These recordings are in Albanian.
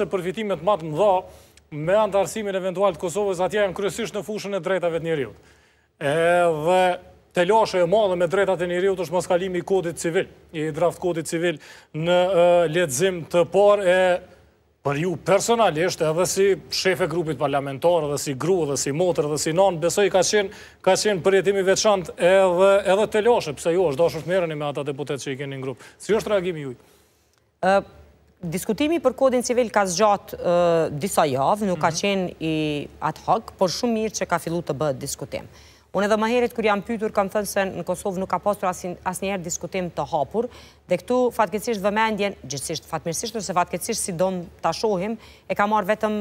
se përfitimet matë më dha me antarësimin eventual të Kosovës, atje janë kryesisht në fushën e drejtave të njëriut. Dhe të lashe e madhe me drejtate njëriut është maskalimi i kodit civil, i draft kodit civil në letëzim të par e për ju personalisht edhe si shefe grupit parlamentar, edhe si gru, edhe si motër, edhe si non, besoj ka qenë përjetimi veçant edhe të lashe, pëse ju është dashur është mereni me ata deputet që i keni në grupë. Si është reagimi juj? Diskutimi për kodin civil ka zgjatë disa javë, nuk ka mhm. qenë i ad hoc, por shumë mirë që ka fillu të bëhet diskutim. Unë edhe më herit kër jam pytur, kam thënë se në Kosovë nuk ka postur as njerë diskutim të hapur, dhe këtu fatkecisht vëmendjen, gjithësisht fatmirësisht, nëse fatkecisht si domë të ashohim, e ka marë vetëm,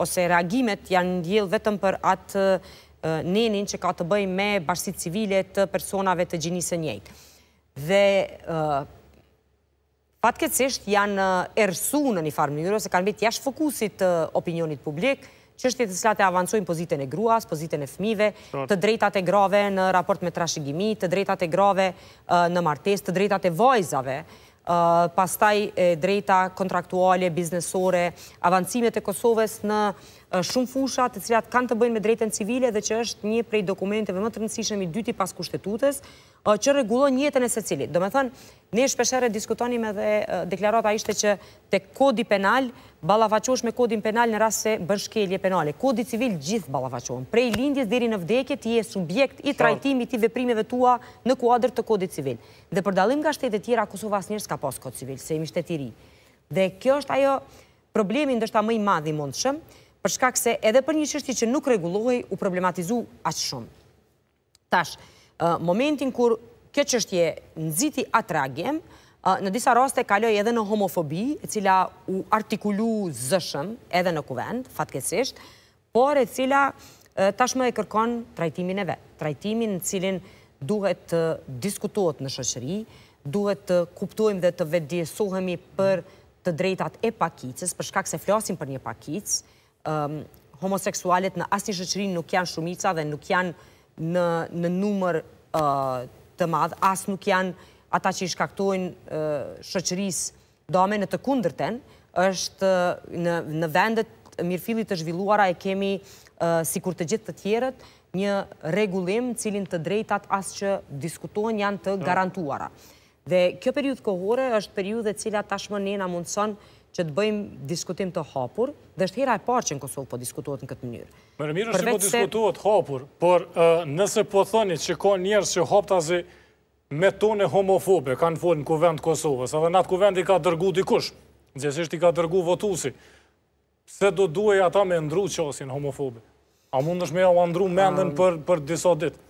ose reagimet janë njëllë vetëm për atë nenin që ka të bëj me bashkësit civile të personave të gjinisë njëjtë. Dhe patkecisht janë eh, ersu në një farë mënyrë, se kanë bitë jashtë fokusit të eh, opinionit publik, qështjet e slate avancojnë pozitën e gruas, pozitën e fmive, të drejtat e grave në raport me trashigimi, të drejtat e grave eh, në martes, të drejtat e vojzave, pastaj drejta kontraktuale, biznesore, avancimet e Kosovës në shumë fusha të cilat kanë të bëjnë me drejten civile dhe që është një prej dokumenteve më të rëndësishëm i dyti pas kushtetutës që regulon jetën e se cilit. Do me thënë, ne shpeshere diskutonim edhe deklarata ishte që të kodi penal balafachosh me kodin penal në rrasë se bëshkelje penale. Kodi civil gjithë balafachon. Prej lindjes dheri në vdekje ti e subjekt i trajtimi ti veprimeve tua në kuadrë të kodi civil. Dhe përdalim nga shtetet tjera, Kosova asë njërë s'ka kodi civil, se imi shtetiri. Dhe kjo është ajo problemin dështë a mëj madhi mundëshëm, për shkak se edhe për një qështi që nuk regulohi u problematizu aqë shumë. Tash, momentin kur kjo qështje në atë reagim, në disa raste kaloj edhe në homofobi, e cila u artikulu zëshëm edhe në kuvend, fatkesisht, por e cila tash më e kërkon trajtimin e vetë, trajtimin në cilin duhet të diskutuot në shëshëri, duhet të kuptojmë dhe të vedjesohemi për të drejtat e pakicës, për shkak se flasim për një pakicë, Ehm, homoseksualet në asë një shëqërin nuk janë shumica dhe nuk janë në numër të madhë, asë nuk janë ata që i shkaktojnë shëqëris dame në të kundërten, është në vendet mirëfilit të zhvilluara e kemi si kur të gjithë të tjerët një regullim cilin të drejtat asë që diskutojnë janë të mm. garantuara. Dhe kjo periud kohore është periud dhe cila tashmë nena mundëson që të bëjmë diskutim të hapur, dhe është hera e parë që në Kosovë po diskutuat në këtë mënyrë. Mërë mirë është që po diskutuat hapur, por nëse po thoni që ka njerës që haptazi me tone homofobe, kanë folë në kuvend Kosovës, edhe në atë kuvend i ka dërgu dikush, gjësisht i ka dërgu votusi, se do duaj ata me ndru qasin homofobe? A mund është me ja u andru mendën për disa ditë?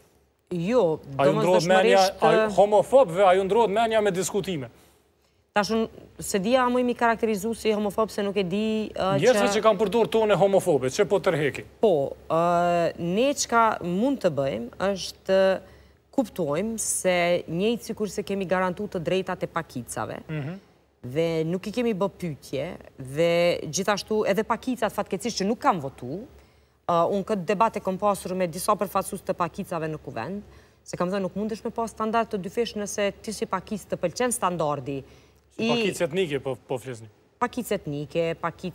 Jo, do mështë dëshmërisht... Homofobve, a ju ndrojt menja me diskutime? Tashun, se dija a mujmi karakterizu si homofob se nuk e di... Njësve që kam përdur tonë e homofobit, që po tërheki? Po, ne që ka mund të bëjmë është kuptojmë se njëjtë si kurse kemi garantu të drejtat e pakicave mhm. dhe nuk i kemi bë pytje dhe gjithashtu edhe pakicat fatkecisht që nuk kam votu, unë këtë debate kom pasur me disa përfatsus të pakicave në kuvend, se kam dhe nuk mundesh me pas standart të dyfesh nëse ti si pakic të pëlqen standardi Pakic etnike, po, po fjesni. Pakic etnike, pakic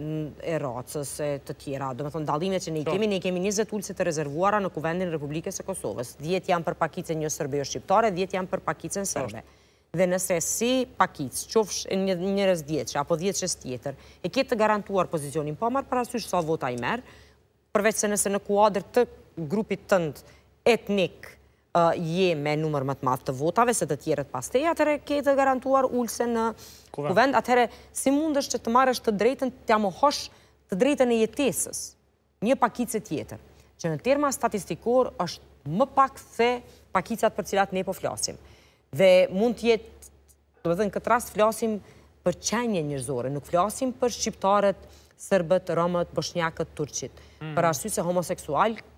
mm, e racës, e të tjera. Do me thonë, dalime që ne i kemi, ne i kemi 20 ullëse të rezervuara në kuvendin Republikës e Kosovës. Djetë janë për pakicën një sërbe jo shqiptare, djetë janë për pakicën sërbe. Dhe nëse si pakicë, qofsh njërës djetë, apo 10 qësë tjetër, e kje të garantuar pozicionin pa marë, parasysh sa vota i merë, përveç se nëse në kuadrë të grupit tëndë etnikë, je me numër më të matë të votave, se të tjeret pas te, atëre ke të garantuar ullëse në kuvend, atëre si mundësh që të marrësht të drejten, të amohosh të drejten e jetesës, një pakicë tjetër, që në terma statistikor është më pak se pakicat për cilat ne po flasim. Dhe mund të jetë, të bëdhe në këtë rast flasim për qenje njërzore, nuk flasim për shqiptarët, sërbët, romët, bëshnjakët, turqit. Hmm. Për ashtu homoseksual